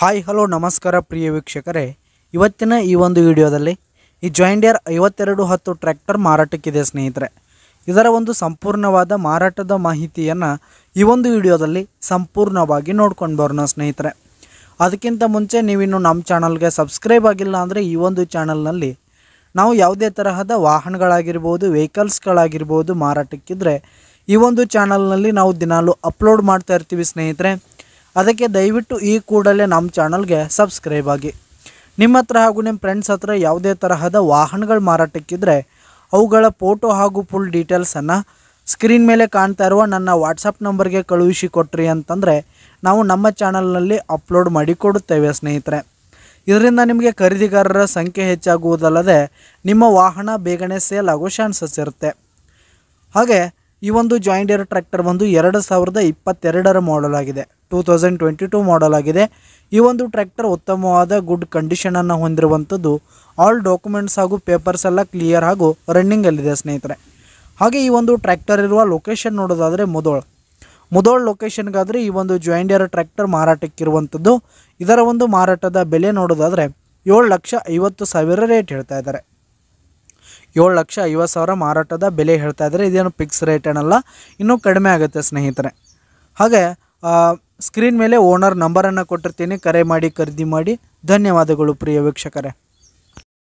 hi hello ನಮಸ್ಕಾರ ಪ್ರಿಯ ವೀಕ್ಷಕರೇ ಇವತ್ತಿನ ಈ ಒಂದು ವಿಡಿಯೋದಲ್ಲಿ ಈ ಜಾಯಿಂಡಿಯರ್ ಐವತ್ತೆರಡು ಹತ್ತು ಟ್ರ್ಯಾಕ್ಟರ್ ಮಾರಾಟಕ್ಕಿದೆ ಸ್ನೇಹಿತರೆ ಇದರ ಒಂದು ಸಂಪೂರ್ಣವಾದ ಮಾರಾಟದ ಮಾಹಿತಿಯನ್ನು ಈ ಒಂದು ವಿಡಿಯೋದಲ್ಲಿ ಸಂಪೂರ್ಣವಾಗಿ ನೋಡ್ಕೊಂಡು ಬರೋಣ ಸ್ನೇಹಿತರೆ ಅದಕ್ಕಿಂತ ಮುಂಚೆ ನೀವಿನ್ನು ನಮ್ಮ ಚಾನಲ್ಗೆ ಸಬ್ಸ್ಕ್ರೈಬ್ ಆಗಿಲ್ಲ ಅಂದರೆ ಈ ಒಂದು ಚಾನಲ್ನಲ್ಲಿ ನಾವು ಯಾವುದೇ ತರಹದ ವಾಹನಗಳಾಗಿರ್ಬೋದು ವೆಹಿಕಲ್ಸ್ಗಳಾಗಿರ್ಬೋದು ಮಾರಾಟಕ್ಕಿದ್ರೆ ಈ ಒಂದು ಚಾನಲ್ನಲ್ಲಿ ನಾವು ದಿನಾಲು ಅಪ್ಲೋಡ್ ಮಾಡ್ತಾ ಇರ್ತೀವಿ ಸ್ನೇಹಿತರೆ ಅದಕ್ಕೆ ದಯವಿಟ್ಟು ಈ ಕೂಡಲೇ ನಮ್ಮ ಚಾನಲ್ಗೆ ಸಬ್ಸ್ಕ್ರೈಬ್ ಆಗಿ ನಿಮ್ಮ ಹತ್ರ ಹಾಗೂ ನಿಮ್ಮ ಫ್ರೆಂಡ್ಸ್ ಹತ್ರ ಯಾವುದೇ ತರಹದ ವಾಹನಗಳು ಮಾರಾಟಕ್ಕಿದ್ರೆ ಅವುಗಳ ಫೋಟೋ ಹಾಗೂ ಫುಲ್ ಡೀಟೇಲ್ಸನ್ನು ಸ್ಕ್ರೀನ್ ಮೇಲೆ ಕಾಣ್ತಾ ಇರುವ ನನ್ನ ವಾಟ್ಸಪ್ ನಂಬರ್ಗೆ ಕಳುಹಿಸಿ ಕೊಟ್ರಿ ಅಂತಂದರೆ ನಾವು ನಮ್ಮ ಚಾನಲ್ನಲ್ಲಿ ಅಪ್ಲೋಡ್ ಮಾಡಿಕೊಡುತ್ತೇವೆ ಸ್ನೇಹಿತರೆ ಇದರಿಂದ ನಿಮಗೆ ಖರೀದಿಗಾರರ ಸಂಖ್ಯೆ ಹೆಚ್ಚಾಗುವುದಲ್ಲದೆ ನಿಮ್ಮ ವಾಹನ ಬೇಗನೆ ಸೇಲ್ ಆಗೋ ಚಾನ್ಸಸ್ ಇರುತ್ತೆ ಹಾಗೆ ಈ ಒಂದು ಜಾಯಿಂಟ್ ಏರ್ ಟ್ರ್ಯಾಕ್ಟರ್ ಬಂದು ಎರಡು ಸಾವಿರದ ಇಪ್ಪತ್ತೆರಡರ ಮಾಡಲ್ ಆಗಿದೆ two thousand twenty two model ಆಗಿದೆ ಈ ಒಂದು ಟ್ರ್ಯಾಕ್ಟರ್ ಉತ್ತಮವಾದ ಗುಡ್ ಕಂಡೀಷನನ್ನು ಹೊಂದಿರುವಂಥದ್ದು ಆಲ್ ಡಾಕ್ಯುಮೆಂಟ್ಸ್ ಹಾಗೂ ಪೇಪರ್ಸ್ ಎಲ್ಲ ಕ್ಲಿಯರ್ ಹಾಗೂ ರನ್ನಿಂಗಲ್ಲಿದೆ ಸ್ನೇಹಿತರೆ ಹಾಗೆ ಈ ಒಂದು ಟ್ರ್ಯಾಕ್ಟರ್ ಇರುವ ಲೊಕೇಶನ್ ನೋಡೋದಾದರೆ ಮುದೋಳ್ ಮುದೋಳ್ ಲೊಕೇಶನ್ಗಾದರೆ ಈ ಒಂದು ಜಾಯಿಂಡಿಯರ್ ಟ್ರ್ಯಾಕ್ಟರ್ ಮಾರಾಟಕ್ಕಿರುವಂಥದ್ದು ಇದರ ಒಂದು ಮಾರಾಟದ ಬೆಲೆ ನೋಡೋದಾದರೆ ಏಳು ಲಕ್ಷ ಐವತ್ತು ಸಾವಿರ ರೇಟ್ ಹೇಳ್ತಾ ಇದ್ದಾರೆ ಏಳು ಲಕ್ಷ ಐವತ್ತು ಸಾವಿರ ಮಾರಾಟದ ಬೆಲೆ ಹೇಳ್ತಾ ಇದ್ದಾರೆ ಇದೇನು ಫಿಕ್ಸ್ ರೇಟ್ ಏನಲ್ಲ ಇನ್ನೂ ಕಡಿಮೆ ಆಗುತ್ತೆ ಸ್ನೇಹಿತರೆ ಹಾಗೆ ಸ್ಕ್ರೀನ್ ಮೇಲೆ ಓನರ್ ನಂಬರನ್ನು ಕೊಟ್ಟಿರ್ತೀನಿ ಕರೆ ಮಾಡಿ ಖರೀದಿ ಮಾಡಿ ಧನ್ಯವಾದಗಳು ಪ್ರಿಯ ವೀಕ್ಷಕರೇ